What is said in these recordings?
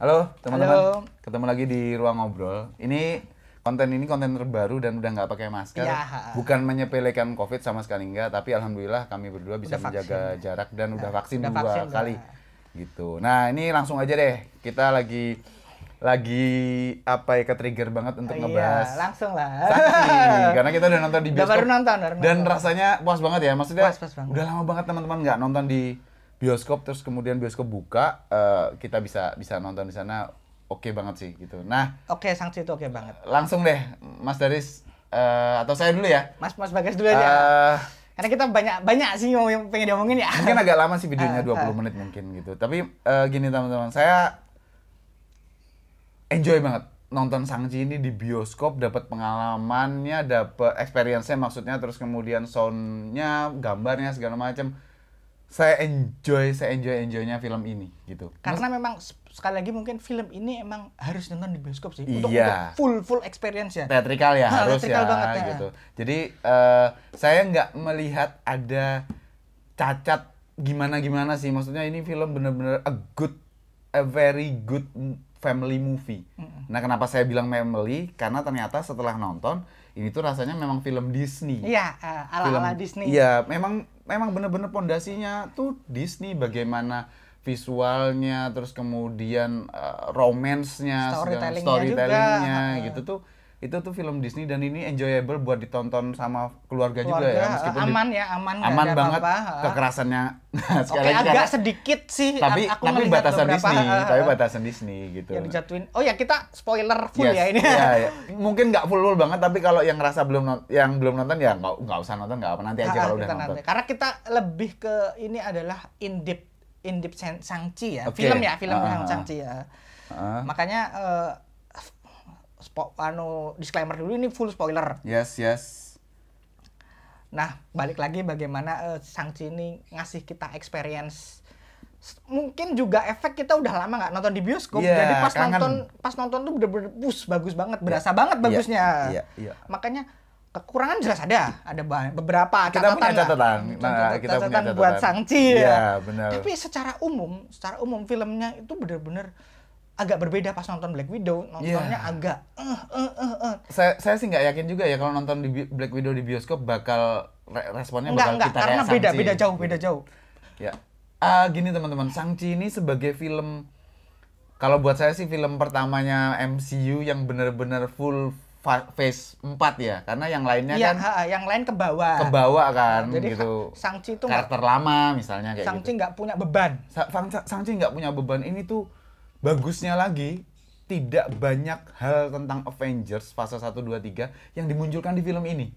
Halo teman-teman, ketemu lagi di ruang ngobrol. Ini konten ini konten terbaru dan udah nggak pakai masker. Ya. Bukan menyepelekan COVID sama sekali enggak, tapi alhamdulillah kami berdua bisa udah menjaga vaksin. jarak dan ya. udah vaksin udah dua vaksin kali. Gitu. Nah ini langsung aja deh, kita lagi lagi apa ya trigger banget untuk oh iya, ngebahas langsung lah Saksi. karena kita udah nonton di bioskop udah baru nonton, baru nonton. dan rasanya puas banget ya maksudnya puas, puas banget. udah lama banget teman-teman nggak nonton di bioskop terus kemudian bioskop buka uh, kita bisa bisa nonton di sana oke okay banget sih gitu nah oke okay, sanksi itu oke okay banget langsung deh Mas Daris uh, atau saya dulu ya Mas Mas Bagas dulu aja eh, karena kita banyak banyak sih yang pengen diomongin ya mungkin agak lama sih videonya uh, 20 uh. menit mungkin gitu tapi uh, gini teman-teman saya enjoy banget nonton sanksi ini di bioskop dapat pengalamannya dapat experience-nya maksudnya terus kemudian soundnya gambarnya segala macam saya enjoy saya enjoy enjoynya film ini gitu karena Mas, memang sekali lagi mungkin film ini emang harus nonton di bioskop sih untuk, iya. untuk full full experience ya teatrikal ya nah, harus teatrikal ya banget, ya. gitu jadi uh, saya nggak melihat ada cacat gimana gimana sih maksudnya ini film bener-bener a good a very good family movie mm -hmm. nah kenapa saya bilang family karena ternyata setelah nonton ini tuh rasanya memang film Disney. Iya, uh, ala-ala Disney. Iya, memang memang bener-bener pondasinya tuh Disney bagaimana visualnya terus kemudian uh, eh, romansnya storytellingnya storytelling, segala, storytelling gitu eh. tuh itu tuh film Disney dan ini enjoyable buat ditonton sama keluarga, keluarga juga ya eh, meskipun aman ya aman aman banget apa -apa. Eh. kekerasannya Oke okay, agak sedikit sih tapi aku tapi batasan beberapa, Disney eh, tapi batasan Disney gitu yang dijatuhin oh ya kita spoiler full yes, ya ini ya, ya. mungkin nggak full, full banget tapi kalau yang rasa belum yang belum nonton ya nggak nggak usah nonton nggak apa nanti aja ah, ah, kalau udah nanti. nonton karena kita lebih ke ini adalah in deep in deep shang ya okay. film ya film uh ah, -huh. Shang-Chi ya uh -huh. makanya uh, spo anu disclaimer dulu ini full spoiler. Yes, yes. Nah, balik lagi bagaimana uh, eh, Sang ini ngasih kita experience mungkin juga efek kita udah lama nggak nonton di bioskop yeah, jadi pas kangen. nonton pas nonton tuh bener-bener bus bagus banget berasa yeah, banget iya, bagusnya yeah, yeah, yeah. makanya kekurangan jelas ada ada beberapa catatan punya catatan nah, catatan, kita punya catatan buat sangci yeah, ya iya, bener. tapi secara umum secara umum filmnya itu bener-bener agak berbeda pas nonton Black Widow nontonnya yeah. agak uh, uh, uh, uh. saya saya sih nggak yakin juga ya kalau nonton di Black Widow di bioskop bakal responnya enggak, bakal enggak, kita karena beda beda jauh beda jauh ya uh, gini teman-teman Sangchi ini sebagai film kalau buat saya sih film pertamanya MCU yang benar-benar full phase 4 ya karena yang lainnya ya, kan ha, yang lain ke bawah ke bawah kan jadi gitu Sangchi itu karakter gak, lama misalnya kayak Sangchi gitu. nggak gitu. punya beban Sa Sangchi nggak punya beban ini tuh bagusnya lagi tidak banyak hal tentang Avengers fase 1 2 3 yang dimunculkan di film ini.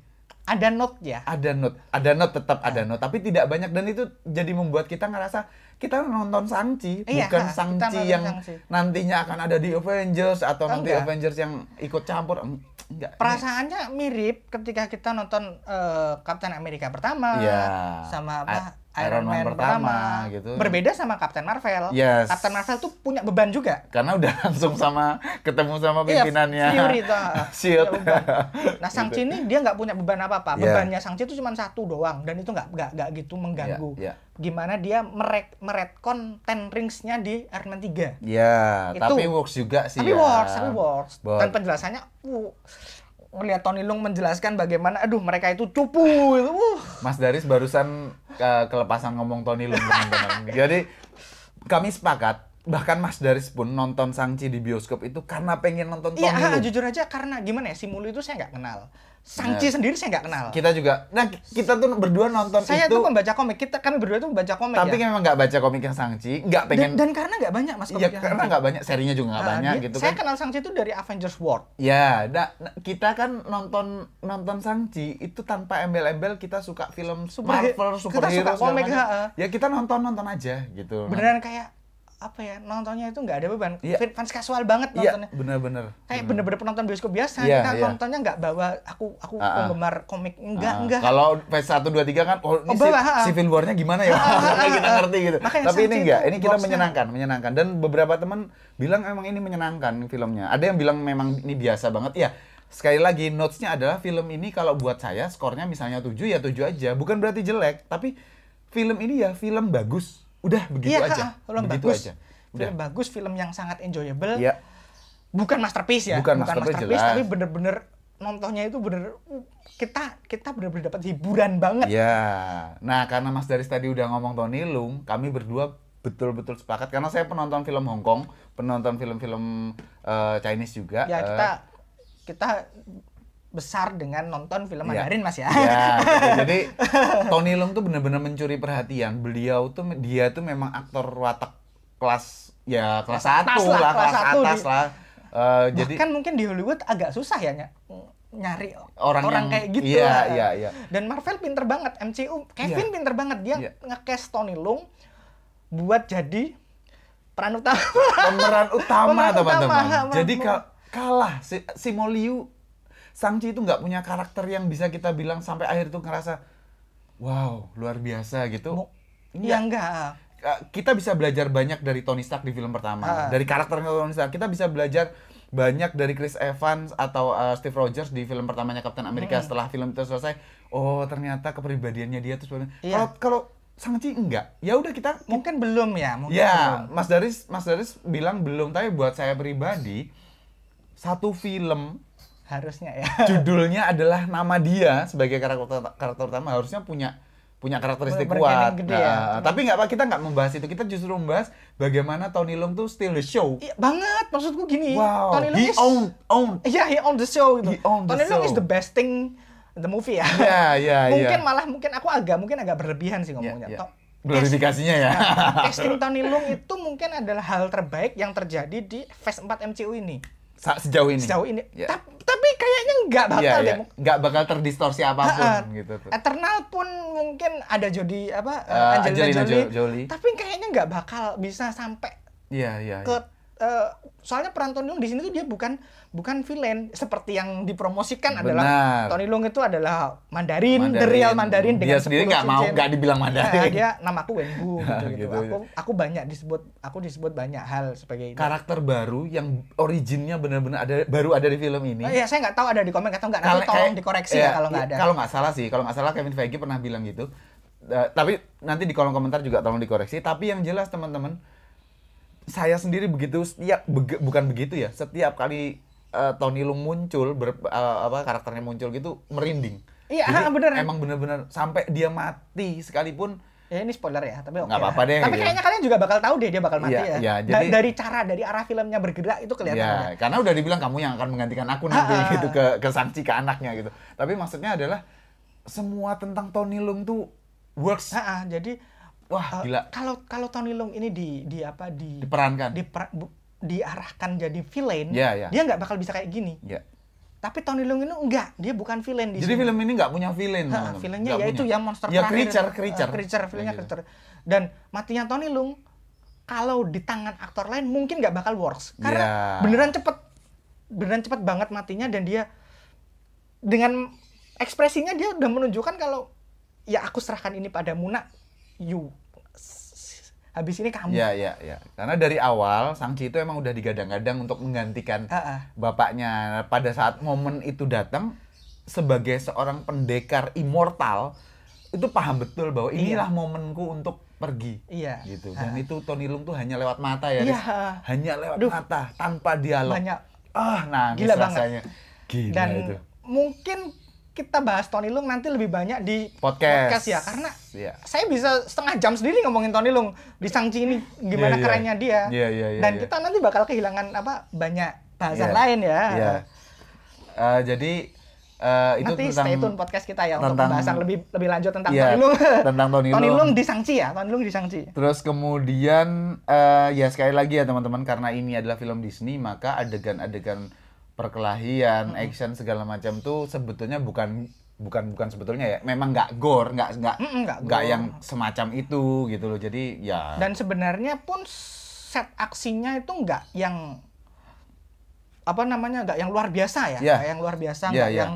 Ada not ya? Ada not. ada not tetap ada ah. not. tapi tidak banyak dan itu jadi membuat kita ngerasa kita nonton Sangci, iya, bukan santi yang shang nantinya akan ada di Avengers atau nanti Avengers yang ikut campur enggak. Perasaannya mirip ketika kita nonton uh, Captain America pertama yeah. sama apa? Iron, Man, Man pertama, pertama gitu. Berbeda sama Captain Marvel. Yes. Captain Marvel tuh punya beban juga. Karena udah langsung sama ketemu sama iya, pimpinannya. Iya, Fury tuh. Iya, Shield. Nah, Sangchi gitu. ini dia nggak punya beban apa-apa. Yeah. Bebannya Sangchi itu cuma satu doang dan itu nggak nggak gitu mengganggu. Yeah, yeah. Gimana dia merek meretcon Ten Rings-nya di Iron Man 3. Iya, yeah, tapi works juga sih. Tapi ya. works, tapi works. But... Dan penjelasannya uh, ngelihat Tony Lung menjelaskan bagaimana aduh mereka itu cupu itu. Uh. Mas Daris barusan uh, kelepasan ngomong Tony Lung Jadi kami sepakat bahkan Mas Daris pun nonton Sangchi di bioskop itu karena pengen nonton iya, Tommy. Iya, jujur aja karena gimana ya, si Mulu itu saya nggak kenal. Sangchi nah, sendiri saya nggak kenal. Kita juga. Nah, kita tuh berdua nonton saya itu. Saya tuh membaca komik. Kita kami berdua tuh membaca komik. Tapi ya. memang nggak baca komik yang Sangchi, nggak pengen. Dan, dan karena nggak banyak mas. Iya, karena nggak banyak. Serinya juga nggak nah, banyak dia, gitu. Saya kan. kenal Sangchi itu dari Avengers World. Ya, nah, nah, kita kan nonton nonton Sangchi itu tanpa embel-embel kita suka film super Marvel, superhero, kita suka komik. Ya kita nonton nonton aja gitu. Beneran kayak apa ya nontonnya itu nggak ada beban yeah. fans kasual banget iya, nontonnya yeah, bener-bener kayak bener-bener penonton bioskop biasa yeah, kita yeah. nontonnya nggak bawa aku aku uh, penggemar komik enggak uh, ah, enggak kalau fans satu dua tiga kan oh, ini oh, bawa, si, civil warnya gimana ya uh, kita ngerti gitu Makanya tapi ini enggak ini kita menyenangkan menyenangkan dan beberapa teman bilang emang ini menyenangkan filmnya ada yang bilang memang ini biasa banget ya sekali lagi notesnya adalah film ini kalau buat saya skornya misalnya tujuh ya tujuh aja bukan berarti jelek tapi film ini ya film bagus udah begitu ya, aja. Ha, film begitu bagus. aja. Udah. Film bagus, film yang sangat enjoyable. ya. Bukan masterpiece ya, bukan, bukan masterpiece, masterpiece jelas. tapi bener-bener nontonnya itu bener kita kita bener-bener dapat hiburan banget. ya, Nah, karena Mas Daris tadi udah ngomong Tony Lung, kami berdua betul-betul sepakat karena saya penonton film Hong Kong, penonton film-film uh, Chinese juga. Ya, eh, kita uh, kita besar dengan nonton film iya. Mandarin mas ya. ya Jadi Tony Leung tuh benar-benar mencuri perhatian. Beliau tuh dia tuh memang aktor watak kelas ya kelas, atas satu lah, lah kelas, kelas atas di, lah. Uh, jadi kan mungkin di Hollywood agak susah ya nyari orang, orang yang, kayak gitu. Iya iya iya. Dan Marvel pinter banget, MCU Kevin iya. pinter banget dia iya. ngecast Tony Leung buat jadi peran utama. Peran utama teman-teman. Jadi kalah si, si Moliu Sangchi itu nggak punya karakter yang bisa kita bilang sampai akhir tuh ngerasa wow luar biasa gitu. Iya enggak. Ya kita bisa belajar banyak dari Tony Stark di film pertama, ha. Ah. dari karakternya Tony Stark. Kita bisa belajar banyak dari Chris Evans atau uh, Steve Rogers di film pertamanya Captain America hmm. setelah film itu selesai oh ternyata kepribadiannya dia tuh sebenarnya yeah. kalau kalau Sangci enggak ya udah kita mungkin belum ya mungkin ya belum. Mas Daris Mas Daris bilang belum tapi buat saya pribadi satu film harusnya ya judulnya adalah nama dia sebagai karakter karakter utama harusnya punya punya karakteristik Ber kuat. Gede ya. nah, ya. Tapi nggak apa kita nggak membahas itu. Kita justru membahas bagaimana Tony Leung tuh still the show. Iya banget. Maksudku gini. Wow. Tony Leung he is, own own. ya yeah, he own the show gitu. He own the Tony Leung is the best thing the movie ya. Iya, yeah, iya, yeah, Mungkin yeah. malah mungkin aku agak mungkin agak berlebihan sih iya, ngomongnya. Yeah, yeah. Glorifikasinya ya. Nah, casting Tony Leung itu mungkin adalah hal terbaik yang terjadi di Fast 4 MCU ini. Sejauh ini. Sejauh ini. Yeah. Tapi kayaknya nggak bakal yeah, yeah. deh. Iya. Nggak bakal terdistorsi apapun ha -ha. gitu. Tuh. Eternal pun mungkin ada Jody apa uh, Angelina, Angelina Jolie, Jolie. Tapi kayaknya nggak bakal bisa sampai Iya, yeah, iya. Yeah, ke yeah uh, soalnya peran Tony Leung di sini tuh dia bukan bukan villain seperti yang dipromosikan Benar. adalah Tony Leung itu adalah Mandarin, Mandarin. the real Mandarin dia dengan sendiri nggak mau nggak dibilang eh, Mandarin nah, dia nama aku Wenbu gitu, gitu, gitu aku gitu. aku banyak disebut aku disebut banyak hal sebagai karakter baru yang originnya benar-benar ada baru ada di film ini oh, ya saya nggak tahu ada di komen atau nggak nanti tolong kayak, dikoreksi ya, ya kalau nggak iya, ada kalau nggak salah sih kalau nggak salah Kevin Feige pernah bilang gitu Uh, tapi nanti di kolom komentar juga tolong dikoreksi. Tapi yang jelas teman-teman, saya sendiri begitu setiap bukan begitu ya setiap kali uh, Tony Lung muncul ber, uh, apa karakternya muncul gitu merinding iya Jadi, bener emang bener-bener sampai dia mati sekalipun ya ini spoiler ya tapi oke okay apa-apa deh tapi gitu. kayaknya kalian juga bakal tahu deh dia bakal mati iya, ya, ya. ya jadi, dari cara dari arah filmnya bergerak itu kelihatan ya, karena udah dibilang kamu yang akan menggantikan aku nanti ah, ah, ah. gitu ke ke sangci ke anaknya gitu tapi maksudnya adalah semua tentang Tony Lung tuh works ha -ha. jadi Wah, uh, gila. Kalau kalau Tony Leung ini di di apa di diperankan. per, bu, diarahkan jadi villain, yeah, yeah. dia nggak bakal bisa kayak gini. Yeah. Tapi Tony Leung ini enggak, dia bukan villain di Jadi sini. film ini nggak punya villain. Ha, villainnya ya itu yang monster ya, creature, creature. Uh, creature, villainnya yeah, creature. Dan matinya Tony Leung kalau di tangan aktor lain mungkin nggak bakal works karena yeah. beneran cepet beneran cepet banget matinya dan dia dengan ekspresinya dia udah menunjukkan kalau ya aku serahkan ini pada Muna, you habis ini kamu. Iya, iya, iya. Karena dari awal Sangchi itu emang udah digadang-gadang untuk menggantikan uh -uh. bapaknya. Pada saat momen itu datang sebagai seorang pendekar immortal itu paham betul bahwa iya. inilah iya. momenku untuk pergi. Iya. Gitu. Dan uh. itu Tony Lung tuh hanya lewat mata ya. Iya. Hanya lewat Duh. mata tanpa dialog. Banyak. Ah, oh, nah, gila rasanya. banget. Gila Dan itu. mungkin kita bahas Tony Lung nanti lebih banyak di podcast, podcast ya karena yeah. saya bisa setengah jam sendiri ngomongin Tony Lung di Sangci ini gimana yeah, yeah. kerennya dia yeah, yeah, yeah, dan yeah. kita nanti bakal kehilangan apa banyak bahasa yeah. lain ya yeah. Iya. uh, jadi uh, itu nanti tentang stay tune podcast kita ya tentang, untuk pembahasan lebih lebih lanjut tentang yeah, Tony Lung tentang Tony Lung Tony Lung di Sangci ya Tony Lung di Sangci terus kemudian uh, ya sekali lagi ya teman-teman karena ini adalah film Disney maka adegan-adegan perkelahian, mm -hmm. action segala macam tuh sebetulnya bukan bukan bukan sebetulnya ya memang nggak gore nggak nggak nggak yang semacam itu gitu loh jadi ya dan sebenarnya pun set aksinya itu nggak yang apa namanya nggak yang luar biasa ya yeah. gak yang luar biasa yeah, nggak yeah. yang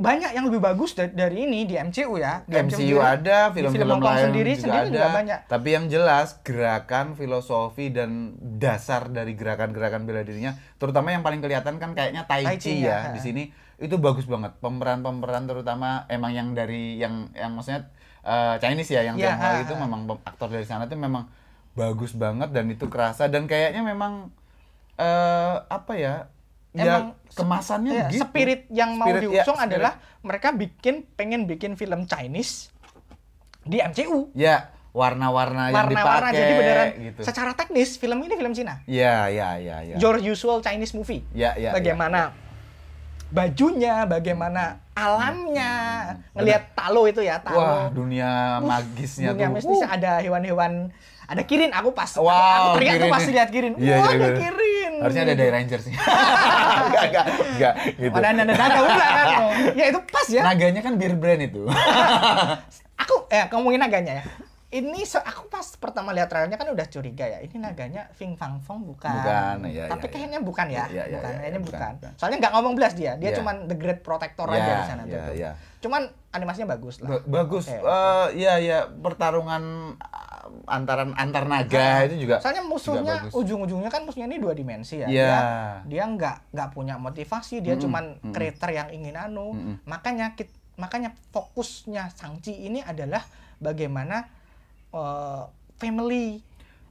banyak yang lebih bagus dari, dari ini di MCU ya. Di MCU, MCU ada, film-film film lain sendiri juga ada. banyak. Tapi yang jelas gerakan filosofi dan dasar dari gerakan-gerakan bela dirinya, terutama yang paling kelihatan kan kayaknya Tai Chi, tai chi ya, ya di sini itu bagus banget. Pemeran-pemeran terutama emang yang dari yang yang maksudnya uh, Chinese ya yang yeah, Tionghoa itu memang aktor dari sana itu memang bagus banget dan itu kerasa dan kayaknya memang uh, apa ya Ya, emang kemasannya ya, gitu. spirit yang mau spirit, ya, diusung ya, adalah mereka bikin pengen bikin film Chinese di MCU. Ya, warna-warna yang dipakai. Warna-warna jadi beneran gitu. secara teknis film ini film Cina. Ya, ya, ya, ya. Your usual Chinese movie. Ya, ya, ya. Bagaimana ya, bajunya, bagaimana alamnya, hmm. hmm, hmm. ngelihat talo itu ya, talo. Wah, dunia uh, magisnya uh, dunia tuh. Dunia uh. ada hewan-hewan ada kirin aku pas wow, aku, aku pasti lihat kirin Iya, iya wah iya, ada iya. kirin harusnya ada day rangers sih enggak, enggak, enggak. Gitu. Ada nada nada kan. Ya itu pas ya. Naganya kan beer brand itu. aku eh ngomongin naganya ya. Ini so, aku pas pertama lihat trailernya kan udah curiga ya. Ini naganya Fing Fang Fong bukan. Bukan, ya, Tapi ya, kayaknya ya. bukan ya. ya, ya bukan, ya, ya, kayaknya iya, bukan. bukan. Soalnya nggak ngomong belas dia. Dia ya. cuma the great protector ya, aja iya, di sana ya, tuh. Ya. Cuman animasinya bagus lah. Ba bagus. Iya. Eh, uh, iya iya pertarungan eh, antaran antar naga nah, itu juga. Soalnya musuhnya ujung-ujungnya kan musuhnya ini dua dimensi ya. Yeah. Dia dia nggak nggak punya motivasi, dia mm -hmm. cuman mm -hmm. yang ingin anu. Mm -hmm. Makanya kita, makanya fokusnya Sangci ini adalah bagaimana uh, family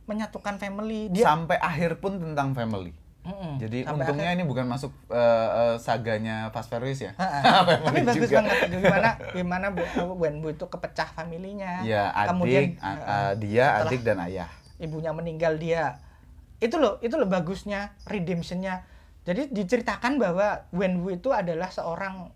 menyatukan family. Dia sampai akhir pun tentang family Mm-hmm. Jadi Sampai untungnya akhir... ini bukan masuk uh, uh, saganya Fast Furious ya. Tapi bagus banget gimana gimana Bu Wenbu itu kepecah familinya. Ya, adik, Kemudian uh, dia adik dan ayah. Ibunya meninggal dia. Itu loh, itu loh bagusnya redemptionnya. Jadi diceritakan bahwa Wenbu itu adalah seorang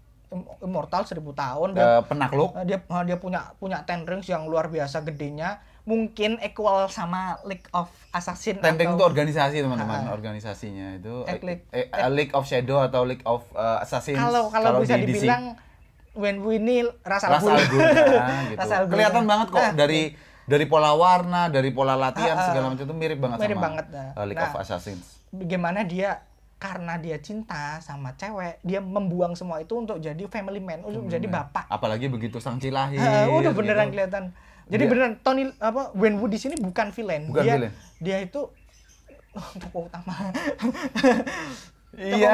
immortal seribu tahun. Dia, uh, penakluk. Dia dia punya punya ten rings yang luar biasa gedenya mungkin equal sama League of Assassin Tenteng atau... itu organisasi teman-teman uh, organisasinya itu eh, league, eh, eh League of Shadow atau League of uh, eh, Assassin kalau kalau bisa di dibilang when ini rasa rasa ya, ras gitu. kelihatan banget kok nah, dari iya. dari pola warna dari pola latihan uh, segala macam itu mirip banget mirip sama banget, Uh, League nah, of Assassins bagaimana dia karena dia cinta sama cewek, dia membuang semua itu untuk jadi family man, untuk hmm. jadi ya. bapak. Apalagi begitu sang cilahi. Uh, udah gitu. beneran gitu. kelihatan jadi dia, beneran Tony apa Wenwu di sini bukan villain. Bukan dia villain. dia itu oh, tokoh utama. Iya,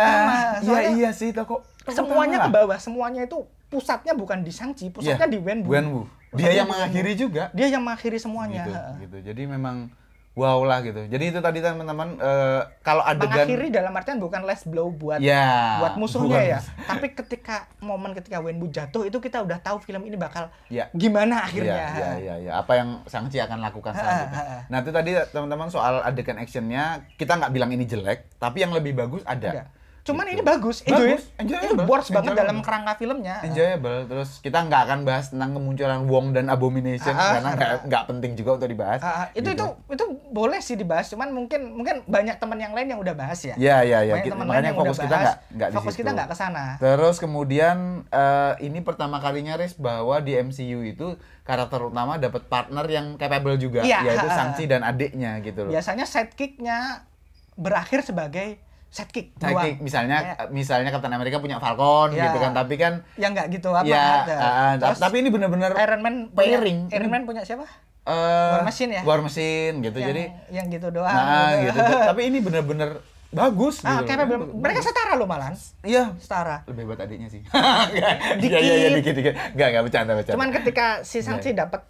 iya iya sih tokoh. toko semuanya ke bawah, semuanya itu pusatnya bukan di Sangchi, iya. pusatnya yeah, di Wenwu. Wenwu. Dia yang mengakhiri juga. Dia yang mengakhiri semuanya. Gitu, gitu. Jadi memang wow lah gitu. Jadi itu tadi teman-teman uh, kalau adegan mengakhiri dalam artian bukan less blow buat yeah, buat musuhnya bukan. ya. Tapi ketika momen ketika Wenbu jatuh itu kita udah tahu film ini bakal yeah. gimana akhirnya. Iya, yeah, iya, yeah, yeah. apa yang Sangci akan lakukan selanjutnya. Nah, itu tadi teman-teman soal adegan actionnya kita nggak bilang ini jelek, tapi yang lebih bagus ada. Yeah. Cuman gitu. ini bagus, enjoy. Bagus. Enjoy itu worth banget dalam kerangka filmnya. Enjoyable. Terus kita nggak akan bahas tentang kemunculan Wong dan Abomination ah, ah karena nggak ah, ah. penting juga untuk dibahas. Ah, ah, itu gitu. itu itu boleh sih dibahas, cuman mungkin mungkin banyak teman yang lain yang udah bahas ya. Iya iya iya. Makanya fokus kita nggak nggak di situ. Fokus kita nggak ke sana. Terus kemudian uh, ini pertama kalinya Riz bahwa di MCU itu karakter utama dapat partner yang capable juga, ya, yaitu Sangchi dan adiknya gitu loh. Biasanya sidekicknya berakhir sebagai sidekick sidekick misalnya yeah. Ya. misalnya Captain America punya Falcon yeah. gitu kan tapi kan ya nggak gitu apa ya, ada. Uh, tapi ini benar-benar Iron Man pairing punya, Iron Man punya siapa uh, War Machine ya War Machine gitu yang, jadi yang gitu doang nah gitu, gitu. tapi ini benar-benar bagus ah, gitu. Kayak mereka setara loh malan. Iya. Setara. Lebih buat adiknya sih. dikit. Iya, ya, dikit, dikit. Enggak, enggak bercanda, bercanda. Cuman ketika si iya. Sangsi dapat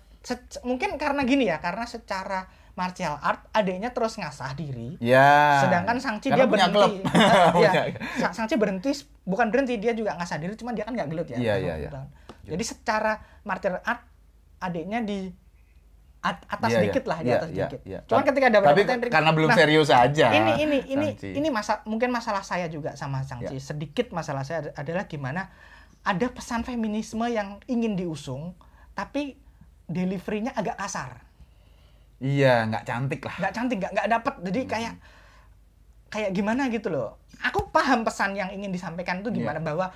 mungkin karena gini ya, karena secara martial art, adiknya terus ngasah diri. Ya. Sedangkan Sangci dia berhenti. Klub. ya, iya. Sangci berhenti bukan berhenti dia juga ngasah diri, cuman dia kan nggak gelut ya. Iya, iya, Jadi secara martial art adiknya di at atas yeah, sedikit yeah, lah di atas yeah, sedikit. Yeah, yeah. Cuman ketika ada Tapi karena belum nah, serius aja. Ini ini ini Sangci. ini masa mungkin masalah saya juga sama Sangci. Yeah. Sedikit masalah saya adalah gimana ada pesan feminisme yang ingin diusung tapi deliverynya agak kasar. Iya, nggak cantik lah. Nggak cantik, nggak nggak dapet. Jadi hmm. kayak kayak gimana gitu loh. Aku paham pesan yang ingin disampaikan tuh iya. gimana yeah. bahwa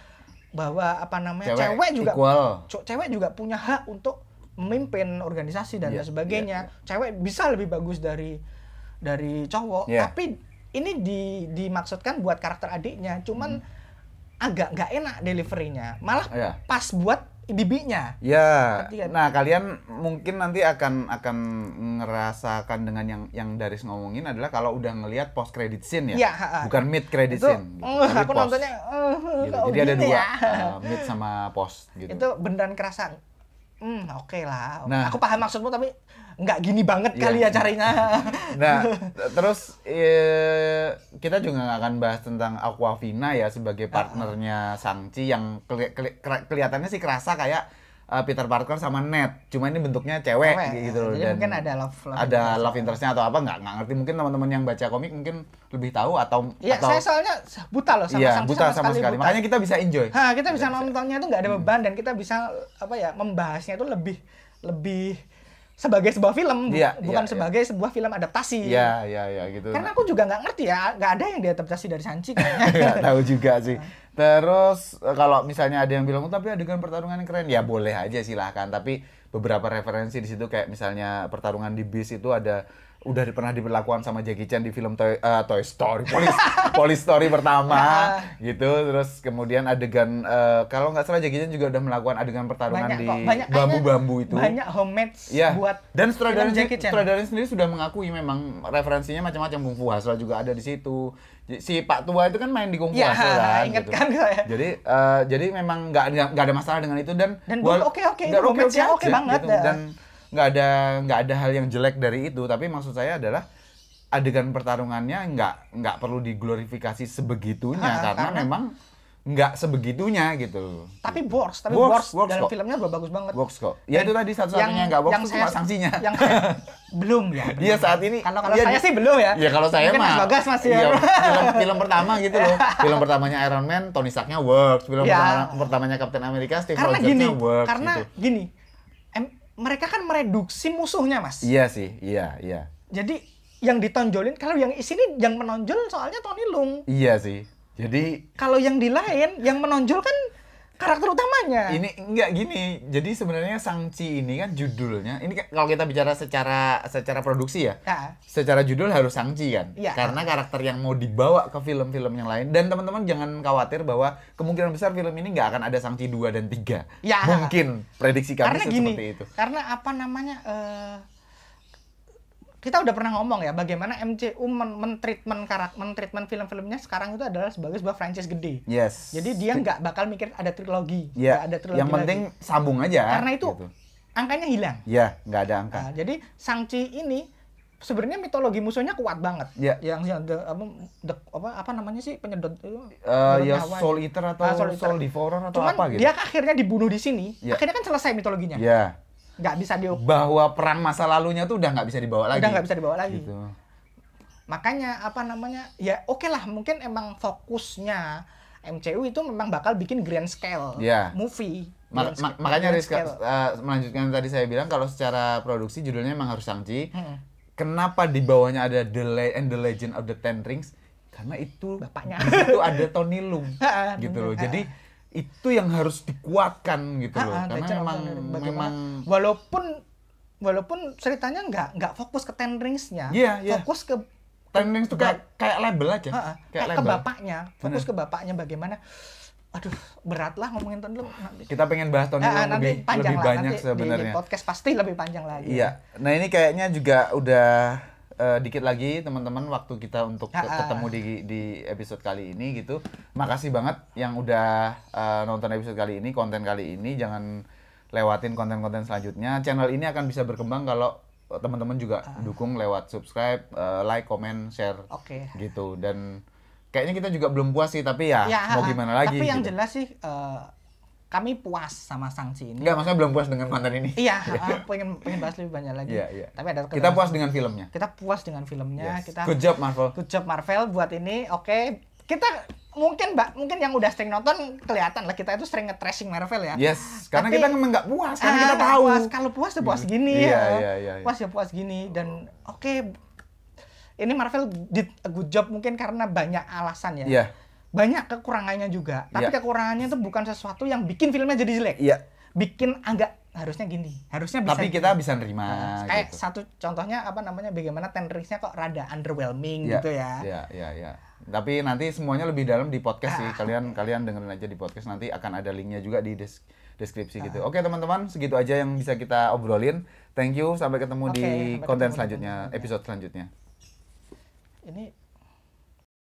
bahwa apa namanya cewek, cewek juga equal. cewek juga punya hak untuk memimpin organisasi dan yeah, sebagainya. yeah. Iya. Cewek bisa lebih bagus dari dari cowok, yeah. tapi ini di dimaksudkan buat karakter adiknya, cuman hmm. agak nggak enak deliverynya. Malah yeah. pas buat bibinya. Ya. Artian. Nah, kalian mungkin nanti akan akan ngerasakan dengan yang yang Daris ngomongin adalah kalau udah ngelihat post credit scene ya. ya ha, ha. Bukan mid credit itu, scene. Gitu. Uh, aku nontonnya uh, gitu. Jadi gitu ada dua, ya. uh, mid sama post gitu. Itu beneran kerasan. Hmm, oke okay lah. Nah, aku paham maksudmu tapi nggak gini banget iya. kali ya caranya. Nah, terus ee, eh, kita juga nggak akan bahas tentang Aquafina ya sebagai ah. partnernya Sangchi yang keli keli keli kelihatannya sih kerasa kayak uh, Peter Parker sama Ned. Cuma ini bentuknya cewek, cewek gitu ya. loh. Jadi dan mungkin ada love, love ada interest love interestnya atau apa nggak nggak ngerti. Mungkin teman-teman yang baca komik mungkin lebih tahu atau Iya, atau... saya soalnya buta loh sama, ya, sama, buta sama, sama sekali. Buta. Makanya kita bisa enjoy. Ha, kita bisa, iya. nontonnya itu nggak ada hmm. beban hmm. dan kita bisa apa ya membahasnya itu lebih lebih sebagai sebuah film ya, bukan ya, sebagai ya. sebuah film adaptasi. Iya, iya, iya gitu. Karena aku juga nggak ngerti ya, nggak ada yang diadaptasi dari Sanci kayaknya. tahu juga sih. Nah. Terus eh, kalau misalnya ada yang bilang oh, tapi adegan pertarungan yang keren ya boleh aja silahkan tapi beberapa referensi di situ kayak misalnya pertarungan di bis itu ada udah pernah diperlakukan sama Jackie Chan di film Toy, uh, Toy Story, Police, Police Story pertama, iya. gitu. Terus kemudian adegan, uh, kalau nggak salah Jackie Chan juga udah melakukan adegan pertarungan banyak, di bambu-bambu itu. Banyak homemade ya. buat Dan sutradara sutradara sendiri sudah mengakui memang referensinya macam-macam bung Fu Hustle juga ada di situ. Si Pak Tua itu kan main di Kung Fu ya, hasil kan. gitu. kan ya. Jadi uh, jadi memang nggak nggak ada masalah dengan itu dan dan oke oke oke oke gitu. banget gitu. dan ya nggak ada nggak ada hal yang jelek dari itu tapi maksud saya adalah adegan pertarungannya nggak nggak perlu diglorifikasi sebegitunya ha, karena, karena memang nggak sebegitunya gitu. Tapi works, tapi works, works, works dalam kok. filmnya gua bagus banget. Works kok. Ya itu tadi satu-satunya nggak works yang saya, cuma sanksinya. Yang saya, belum ya. Iya saat ini. Kalau kalau ya, saya sih belum ya. ya kalau saya kan mah. Mas Bagas masih. Ya, iya, film, film pertama gitu loh. Film pertamanya Iron Man, Tony Starknya works. Film ya. pertamanya Captain America, Steve Rogersnya works. Karena gitu. gini, mereka kan mereduksi musuhnya mas iya sih iya iya jadi yang ditonjolin kalau yang sini yang menonjol soalnya Tony Lung iya sih jadi kalau yang di lain yang menonjol kan karakter utamanya. Ini enggak gini. Jadi sebenarnya Sangchi ini kan judulnya ini kalau kita bicara secara secara produksi ya. ya. Secara judul harus Sangchi kan. Ya. Karena karakter yang mau dibawa ke film-film yang lain dan teman-teman jangan khawatir bahwa kemungkinan besar film ini nggak akan ada Sangchi dua dan tiga Ya. Mungkin prediksi kami karena gini, seperti itu. Karena apa namanya uh kita udah pernah ngomong ya bagaimana MCU men mentreatment karakter men-treatment film-filmnya sekarang itu adalah sebagai sebuah franchise gede. Yes. Jadi dia nggak bakal mikir ada trilogi, yeah. ada trilogi. Yang penting sambung aja. Karena itu gitu. angkanya hilang. Iya, yeah, nggak ada angka. Nah, jadi Sangchi ini sebenarnya mitologi musuhnya kuat banget. Yeah. Yang yang the, apa, the, apa apa namanya sih penyedot itu? Uh, ya soliter ah, Soul Eater atau ah, Soul, Soul Devourer atau Cuman apa gitu. Dia akhirnya dibunuh di sini. Yeah. Akhirnya kan selesai mitologinya. Iya. Yeah nggak bisa di Bahwa perang masa lalunya tuh udah nggak bisa dibawa lagi. Udah nggak bisa dibawa lagi. Gitu. Makanya apa namanya? Ya oke okay lah, mungkin emang fokusnya MCU itu memang bakal bikin grand scale ya movie. Ma ma makanya Rizka uh, melanjutkan tadi saya bilang kalau secara produksi judulnya memang harus sangji Hmm. Kenapa di bawahnya ada The Le and The Legend of the Ten Rings? Karena itu bapaknya. Itu ada Tony Lung gitu loh. Jadi eh, eh itu yang harus dikuatkan gitu loh ha, ah, ah, karena memang memang walaupun walaupun ceritanya nggak nggak fokus ke tendringsnya yeah, yeah. fokus ke tendrings itu kayak kayak label aja ha, ah, kayak, kayak label. ke bapaknya fokus Bener. ke bapaknya bagaimana aduh berat lah ngomongin tahun dulu kita pengen bahas tahun nah, lebih lebih banyak sebenarnya podcast pasti lebih panjang lagi iya nah ini kayaknya juga udah uh, dikit lagi teman-teman waktu kita untuk -ha. ketemu di di episode kali ini gitu. Makasih banget yang udah uh, nonton episode kali ini, konten kali ini. Jangan lewatin konten-konten selanjutnya. Channel ini akan bisa berkembang kalau teman-teman juga -ha. dukung lewat subscribe, uh, like, comment, share. Okay. Gitu dan kayaknya kita juga belum puas sih, tapi ya, ya mau gimana lagi. Tapi yang gitu. jelas sih uh, kami puas sama sanksi ini. Enggak, maksudnya belum puas dengan konten ini. Iya, pengen pengen bahas lebih banyak lagi. Iya, iya. Tapi ada Kita puas dengan filmnya. Kita puas dengan filmnya. Yes. Kita Good job Marvel. Good job Marvel buat ini. Oke, okay. kita mungkin mbak mungkin yang udah sering nonton kelihatan lah kita itu sering nge tracing Marvel ya. Yes, karena kita memang nggak puas, karena uh, kita tahu. Puas. Kalau puas ya puas hmm. gini iya, ya. Iya, iya, iya. Puas ya puas gini dan oke okay, ini Marvel did a good job mungkin karena banyak alasan ya. Yeah banyak kekurangannya juga. Tapi yeah. kekurangannya itu bukan sesuatu yang bikin filmnya jadi jelek. Yeah. Bikin agak harusnya gini, harusnya bisa. Tapi kita bisa nerima. Nah, kayak gitu. satu contohnya apa namanya bagaimana tenderingsnya kok rada underwhelming yeah. gitu ya. Iya, iya, iya. Tapi nanti semuanya lebih dalam di podcast sih. Ah. Kalian kalian dengerin aja di podcast nanti akan ada linknya juga di deskripsi gitu. Ah. Oke, teman-teman, segitu aja yang bisa kita obrolin. Thank you, sampai ketemu okay, di sampai konten ketemu selanjutnya, episode selanjutnya. Ini